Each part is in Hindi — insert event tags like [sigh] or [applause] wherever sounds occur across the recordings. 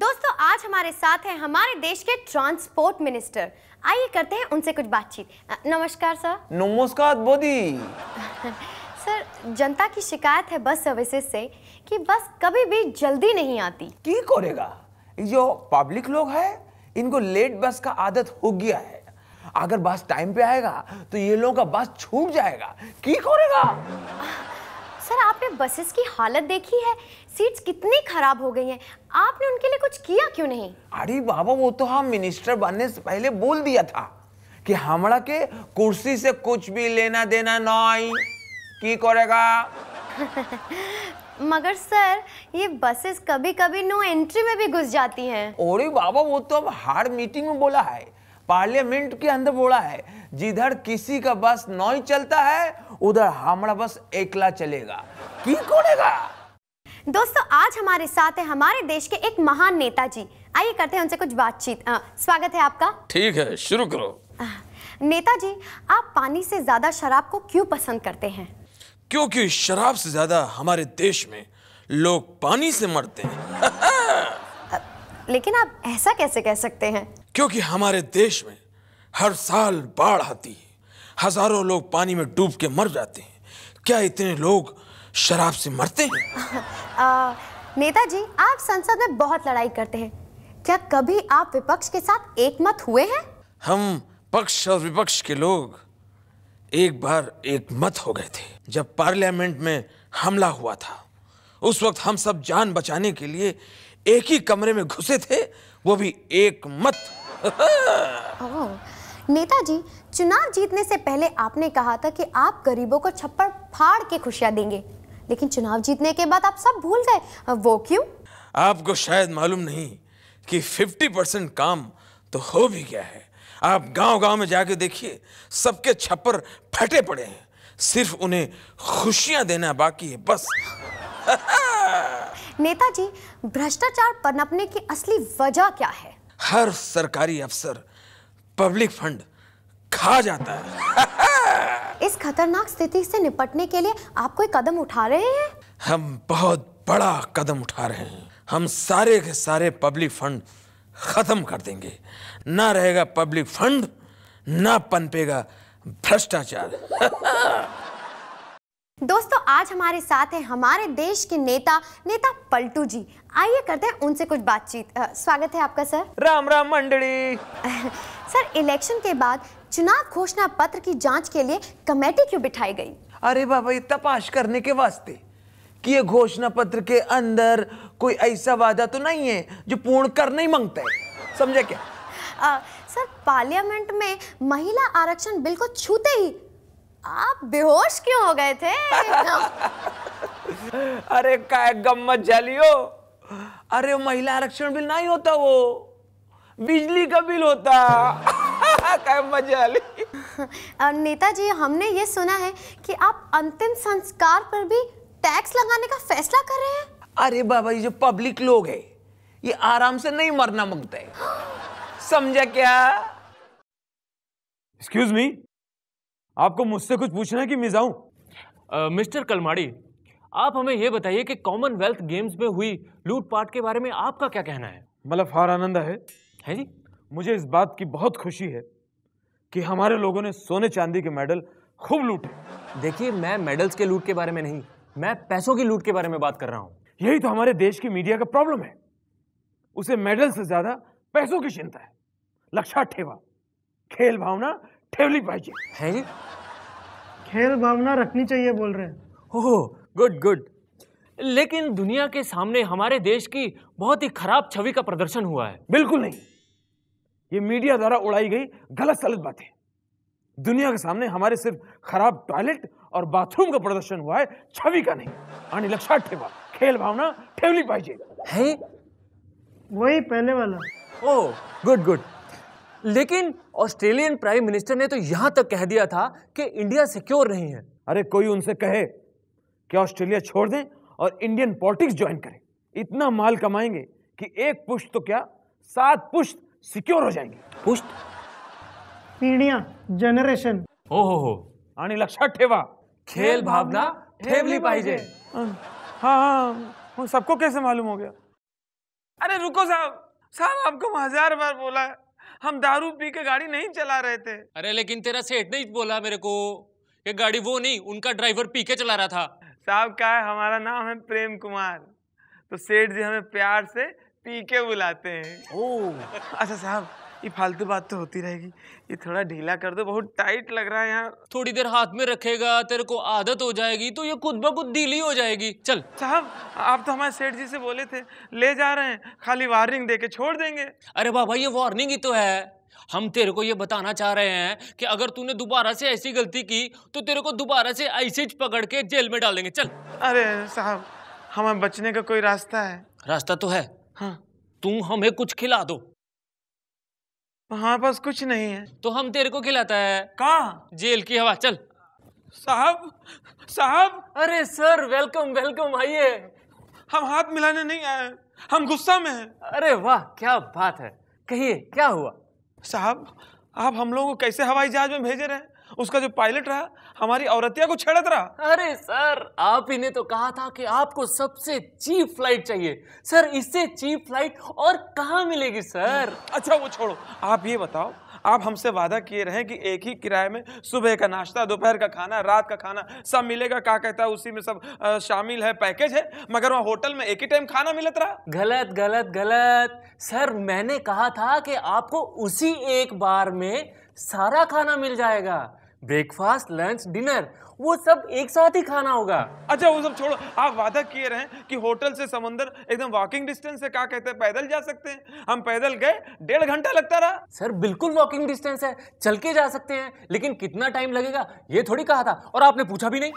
दोस्तों आज हमारे साथ हैं हमारे देश के ट्रांसपोर्ट मिनिस्टर आइए करते हैं उनसे कुछ बातचीत नमस्कार सर नमस्कार बोदी [laughs] सर जनता की शिकायत है बस सर्विसेज से कि बस कभी भी जल्दी नहीं आती की करेगा जो पब्लिक लोग है इनको लेट बस का आदत हो गया है अगर बस टाइम पे आएगा तो ये लोगों का बस छूट जाएगा की करेगा [laughs] सर आपने बसेस की हालत देखी है सीट्स कितनी खराब हो गई हैं आपने उनके लिए कुछ किया क्यों नहीं अरे बाबा वो तो हम मिनिस्टर बनने से पहले बोल दिया था कि हमारा के कुर्सी से कुछ भी लेना देना नहीं की करेगा [laughs] मगर सर ये बसेस कभी कभी नो एंट्री में भी घुस जाती हैं अरे बाबा वो तो अब हर मीटिंग में बोला है पार्लियामेंट के अंदर बोला है जिधर किसी का बस नहीं चलता है उधर हमारा बस एकला चलेगा की कोनेगा दोस्तों आज हमारे साथ है हमारे देश के एक महान नेता जी आइए करते हैं उनसे कुछ बातचीत स्वागत है आपका ठीक है शुरू करो नेताजी आप पानी से ज्यादा शराब को क्यों पसंद करते हैं क्योंकि शराब से ज्यादा हमारे देश में लोग पानी से मरते हैं [laughs] लेकिन आप ऐसा कैसे कह सकते हैं क्योंकि हमारे देश में हर साल बाढ़ आती है हजारों लोग पानी में डूब के मर जाते हैं क्या इतने लोग शराब से मरते हैं [laughs] नेताजी आप संसद में बहुत लड़ाई करते हैं क्या कभी आप विपक्ष के साथ एकमत हुए हैं हम पक्ष और विपक्ष के लोग एक बार एक मत हो गए थे जब पार्लियामेंट में हमला हुआ था उस वक्त हम सब जान बचाने के लिए एक ही कमरे में घुसे थे वो भी एक मत [laughs] नेताजी चुनाव जीतने से पहले आपने कहा था कि आप गरीबों को छप्पर फाड़ के खुशियां देंगे लेकिन चुनाव जीतने के बाद आप सब भूल गए वो क्यों आपको शायद मालूम नहीं कि 50 परसेंट काम तो हो भी गया है आप गांव-गांव में जाके देखिए सबके छप्पर फटे पड़े हैं सिर्फ उन्हें खुशियां देना बाकी है बस [laughs] नेताजी भ्रष्टाचार पनपने की असली वजह क्या है हर सरकारी अफसर पब्लिक फंड खा जाता है [laughs] इस खतरनाक स्थिति से निपटने के लिए आप कोई कदम उठा रहे हैं हम बहुत बड़ा कदम उठा रहे हैं हम सारे के सारे पब्लिक फंड खत्म कर देंगे ना रहेगा पब्लिक फंड ना पनपेगा भ्रष्टाचार [laughs] दोस्तों आज हमारे साथ हैं हमारे देश के नेता नेता पलटू जी आइए करते हैं उनसे कुछ बातचीत स्वागत है आपका सर राम राम मंडली [laughs] सर इलेक्शन के बाद चुनाव घोषणा पत्र की जांच के लिए कमेटी क्यों बिठाई गई अरे बाबा ये तपाश करने के वास्ते कि ये घोषणा पत्र के अंदर कोई ऐसा वादा तो नहीं है जो पूर्ण कर नहीं मांगता है समझे क्या आ, सर पार्लियामेंट में महिला आरक्षण बिल को छूते ही आप बेहोश क्यों हो गए थे [laughs] अरे काय गम्मत जलियो अरे महिला आरक्षण बिल नहीं होता वो बिजली का बिल होता मजा [laughs] ली [laughs] नेताजी हमने ये सुना है कि आप अंतिम संस्कार पर भी टैक्स लगाने का फैसला कर रहे हैं अरे बाबा ये जो पब्लिक लोग है ये आराम से नहीं मरना मांगते [gasps] समझा क्या एक्सक्यूज मी आपको मुझसे कुछ पूछना है कि मैं जाऊं मिस्टर कलमाड़ी आप हमें यह बताइए कि कॉमनवेल्थ गेम्स में हुई लूटपाट के बारे में आपका क्या कहना है मतलब फार आनंद है है जी मुझे इस बात की बहुत खुशी है कि हमारे लोगों ने सोने चांदी के मेडल खूब लूटे देखिए मैं मेडल्स के लूट के बारे में नहीं मैं पैसों की लूट के बारे में बात कर रहा हूं यही तो हमारे देश की मीडिया का प्रॉब्लम है उसे मेडल से ज्यादा पैसों की चिंता है लक्षा ठेवा खेल भावना ठेवली पाहिजे है जी खेल भावना रखनी चाहिए बोल रहे हैं हो गुड गुड लेकिन दुनिया के सामने हमारे देश की बहुत ही खराब छवि का प्रदर्शन हुआ है बिल्कुल नहीं ये मीडिया द्वारा उड़ाई गई गलत सलत बात है दुनिया के सामने हमारे सिर्फ खराब टॉयलेट और बाथरूम का प्रदर्शन हुआ है छवि का नहीं आणि लक्षात ठेवा खेल भावना ठेवली पाहिजे है वही पहले वाला ओ गुड गुड लेकिन ऑस्ट्रेलियन प्राइम मिनिस्टर ने तो यहां तक कह दिया था कि इंडिया सिक्योर नहीं है अरे कोई उनसे कहे कि ऑस्ट्रेलिया छोड़ दें और इंडियन पॉलिटिक्स ज्वाइन करें इतना माल कमाएंगे कि एक पुष्ट तो क्या सात पुष्ट सिक्योर हो जाएंगे पुष्ट पीढ़िया जनरेशन हो हो हो आणि लक्षात ठेवा खेल भावना ठेवली पाहिजे हाँ, हाँ हाँ सबको कैसे मालूम हो गया अरे रुको साहब साहब आपको हजार बार बोला है हम दारू पी के गाड़ी नहीं चला रहे थे अरे लेकिन तेरा सेठ नहीं बोला मेरे को ये गाड़ी वो नहीं उनका ड्राइवर पी के चला रहा था साहब क्या है हमारा नाम है प्रेम कुमार तो सेठ जी हमें प्यार से पी के बुलाते हैं ओ अच्छा साहब ये फालतू बात तो होती रहेगी ये थोड़ा ढीला कर दो बहुत टाइट लग रहा है यार थोड़ी देर हाथ में रखेगा तेरे को आदत हो जाएगी तो ये खुद ब खुद ढीली हो जाएगी चल साहब आप तो हमारे सेठ जी से बोले थे ले जा रहे हैं खाली वार्निंग दे छोड़ देंगे अरे बाबा ये वार्निंग ही तो है हम तेरे को ये बताना चाह रहे हैं कि अगर तूने दोबारा से ऐसी गलती की तो तेरे को दोबारा से ऐसे पकड़ के जेल में डालेंगे चल अरे साहब हमें बचने का कोई रास्ता है रास्ता तो है हाँ तुम हमें कुछ खिला दो हमारे पास कुछ नहीं है तो हम तेरे को खिलाता है कहा जेल की हवा चल साहब साहब अरे सर वेलकम वेलकम आइए हम हाथ मिलाने नहीं आए हम गुस्सा में हैं अरे वाह क्या बात है कहिए क्या हुआ साहब आप हम लोगों को कैसे हवाई जहाज में भेजे रहे हैं उसका जो पायलट रहा हमारी औरतिया को छेड़त रहा अरे सर आप ही ने तो कहा था कि आपको सबसे चीप फ्लाइट चाहिए सर इससे चीप फ्लाइट और कहा मिलेगी सर अच्छा वो छोड़ो आप ये बताओ आप हमसे वादा किए रहें कि एक ही किराए में सुबह का नाश्ता दोपहर का खाना रात का खाना सब मिलेगा क्या कहता है उसी में सब शामिल है पैकेज है मगर वहाँ होटल में एक ही टाइम खाना मिलत रहा गलत गलत गलत सर मैंने कहा था कि आपको उसी एक बार में सारा खाना मिल जाएगा ब्रेकफास्ट लंच डिनर वो सब एक साथ ही खाना होगा अच्छा वो सब छोड़ो आप वादा किए रहे कि होटल से समंदर एकदम वॉकिंग डिस्टेंस है क्या कहते हैं पैदल जा सकते हैं हम पैदल गए डेढ़ घंटा लगता रहा सर बिल्कुल वॉकिंग डिस्टेंस है चल के जा सकते हैं लेकिन कितना टाइम लगेगा ये थोड़ी कहा था और आपने पूछा भी नहीं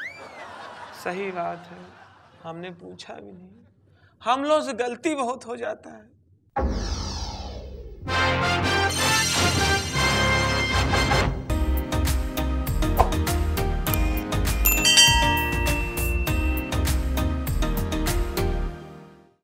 सही बात है हमने पूछा भी नहीं हम लोग से गलती बहुत हो जाता है